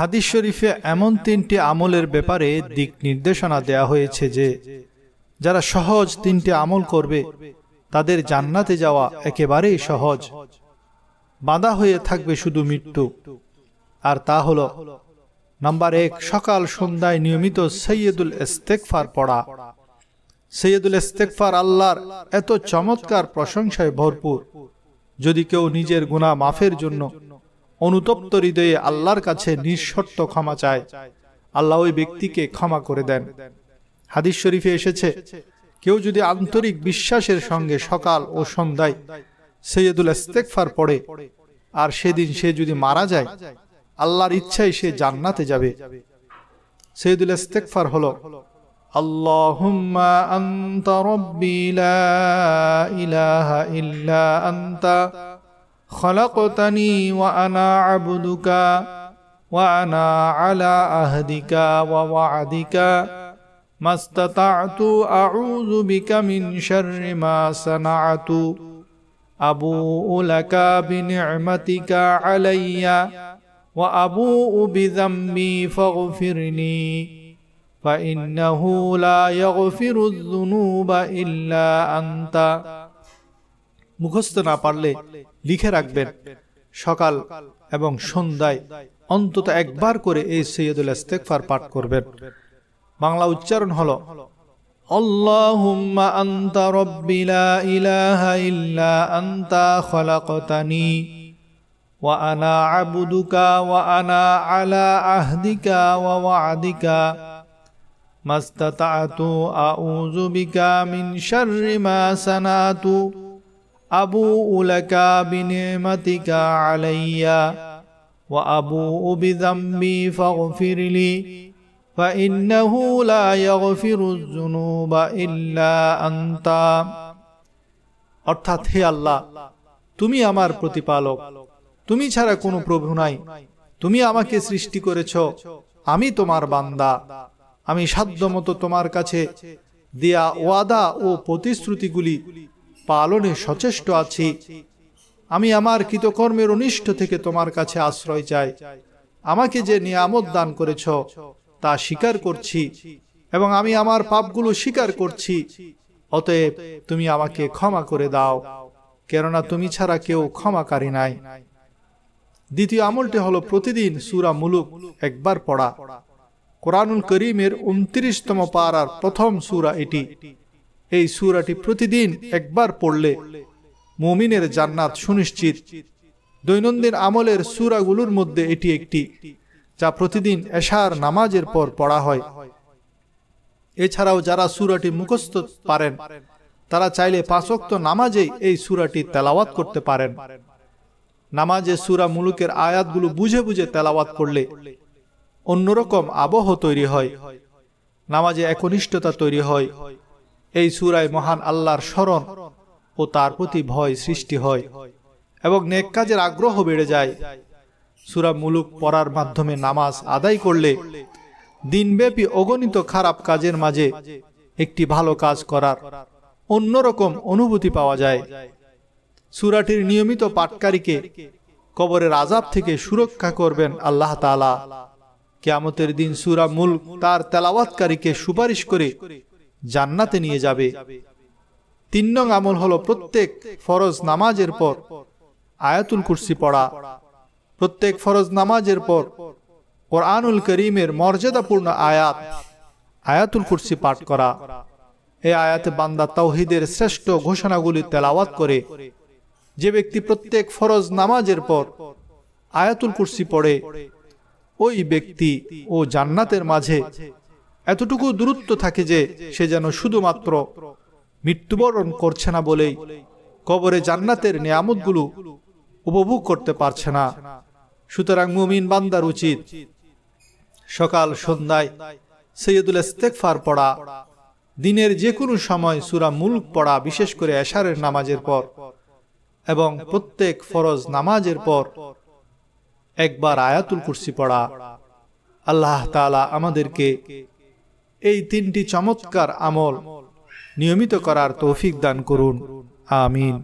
হাদিস শরীফে এমন তিনটি আমলের ব্যাপারে দিক নির্দেশনা দেয়া হয়েছে যে যারা সহজ তিনটি আমল করবে তাদের জান্নাতে যাওয়া একেবারেই সহজ বাঁধা হয়ে থাকবে শুধু মৃত্যু আর তা হল নাম্বার এক সকাল সন্ধ্যায় নিয়মিত সৈয়দুল ইস্তেকফার পড়া সৈয়দুল ইস্তেকফার আল্লাহর এত চমৎকার প্রশংসায় ভরপুর যদি কেউ নিজের গুণা মাফের জন্য অনুতপ্ত হৃদয়ে আল্লাহর কাছে নিঃশর্ত ক্ষমা চায় আল্লাহ ওই ব্যক্তিকে ক্ষমা করে দেন হাদিস শরীফে এসেছে কেউ যদি আন্তরিক বিশ্বাসের সঙ্গে সকাল ও সন্ধ্যায় সৈয়দুল ইস্তেকফার পড়ে আর সেদিন সে যদি মারা যায় আল্লাহর ইচ্ছায় সে জান্নাতে যাবে সৈয়দুল ইস্তেকফার হল আল্লাহ ইলাহা خلقتني وأنا عبدك وأنا على عهدك ووعدك ما استطعت أعوذ بك من شر ما صنعت أبوء لك بنعمتك علي وأبوء بذنبي فاغفر لي فإنه لا يغفر الذنوب إلا أنت মুখস্থ না পারলে লিখে রাখবেন সকাল এবং সন্ধ্যায় অন্তত একবার করে এই সৈয়দুল ইস্তেকফার পাঠ করবেন বাংলা উচ্চারণ হলো আল্লাহুম্মা আনতা রব্বী লা খলাকতানি ওয়া আনা আবুদুকা ওয়া আনা আলা আহদিকা ওয়া ওয়াদিকা মাস্তাতাতু আউযু বিকা মিন শাররি মা أبوء لك بنعمتك علي وأبوء بذنبي فاغفر لي فإنه لا يغفر الذنوب إلا أنت অর্থাৎ হে আল্লাহ তুমি আমার প্রতিপালক তুমি ছাড়া কোনো প্রভু নাই তুমি আমাকে সৃষ্টি করেছ আমি তোমার বান্দা আমি সাধ্যমতো তোমার কাছে দেয়া ওয়াদা ও প্রতিশ্রুতিগুলি পালনে সচেষ্ট আছি আমি আমার কৃতকর্মের অনিষ্ট থেকে তোমার কাছে আশ্রয় চাই আমাকে যে নিয়ামত দান করেছ তা স্বীকার করছি এবং আমি আমার পাপগুলো স্বীকার করছি অতএব তুমি আমাকে ক্ষমা করে দাও কেননা তুমি ছাড়া কেউ ক্ষমাকারী নাই দ্বিতীয় আমলটি হলো প্রতিদিন সুরা মুলুক একবার পড়া কোরআনুল করিমের উনত্রিশতম পাড়ার প্রথম সুরা এটি এই সুরাটি প্রতিদিন একবার পড়লে মমিনের জান্নাত সুনিশ্চিত দৈনন্দিন আমলের সুরাগুলোর মধ্যে এটি একটি যা প্রতিদিন এশার নামাজের পর পড়া হয় এছাড়াও যারা সুরাটি মুখস্থ পারেন তারা চাইলে পাঁচক্ত নামাজেই এই সুরাটি তেলাওয়াত করতে পারেন নামাজে সুরা মুলুকের আয়াতগুলো বুঝে বুঝে তেলাওয়াত করলে অন্যরকম আবহ তৈরি হয় নামাজে একনিষ্ঠতা তৈরি হয় এই সুরায় মহান আল্লাহর স্মরণ ও তার প্রতি ভয় সৃষ্টি হয় এবং নেক কাজের আগ্রহ বেড়ে যায় সুরা মুলুক পড়ার মাধ্যমে নামাজ আদায় করলে দিনব্যাপী অগণিত খারাপ কাজের মাঝে একটি ভালো কাজ করার অন্যরকম অনুভূতি পাওয়া যায় সুরাটির নিয়মিত পাটকারীকে কবরের আজাব থেকে সুরক্ষা করবেন আল্লাহ তালা কেয়ামতের দিন সুরা মুল তার তেলাওয়াতকারীকে সুপারিশ করে জান্নাতে নিয়ে যাবে তিন নং আমল হলো প্রত্যেক ফরজ নামাজের পর আয়াতুল কুরসি পড়া প্রত্যেক ফরজ নামাজের পর কোরআনুল করিমের মর্যাদাপূর্ণ আয়াত আয়াতুল কুরসি পাঠ করা এই আয়াতে বান্দা তাওহিদের শ্রেষ্ঠ ঘোষণাগুলি তেলাওয়াত করে যে ব্যক্তি প্রত্যেক ফরজ নামাজের পর আয়াতুল কুরসি পড়ে ওই ব্যক্তি ও জান্নাতের মাঝে এতটুকু দূরত্ব থাকে যে সে যেন শুধুমাত্র মৃত্যুবরণ করছে না বলেই কবরে জান্নাতের নিয়ামতগুলো উপভোগ করতে পারছে না সুতরাং মুমিন বান্দার উচিত সকাল সন্ধ্যায় সৈয়দুল ইস্তেকফার পড়া দিনের যে কোনো সময় সুরা মুলক পড়া বিশেষ করে এশারের নামাজের পর এবং প্রত্যেক ফরজ নামাজের পর একবার আয়াতুল কুরসি পড়া আল্লাহ তালা আমাদেরকে এই তিনটি চমৎকার আমল নিয়মিত করার তৌফিক দান করুন আমিন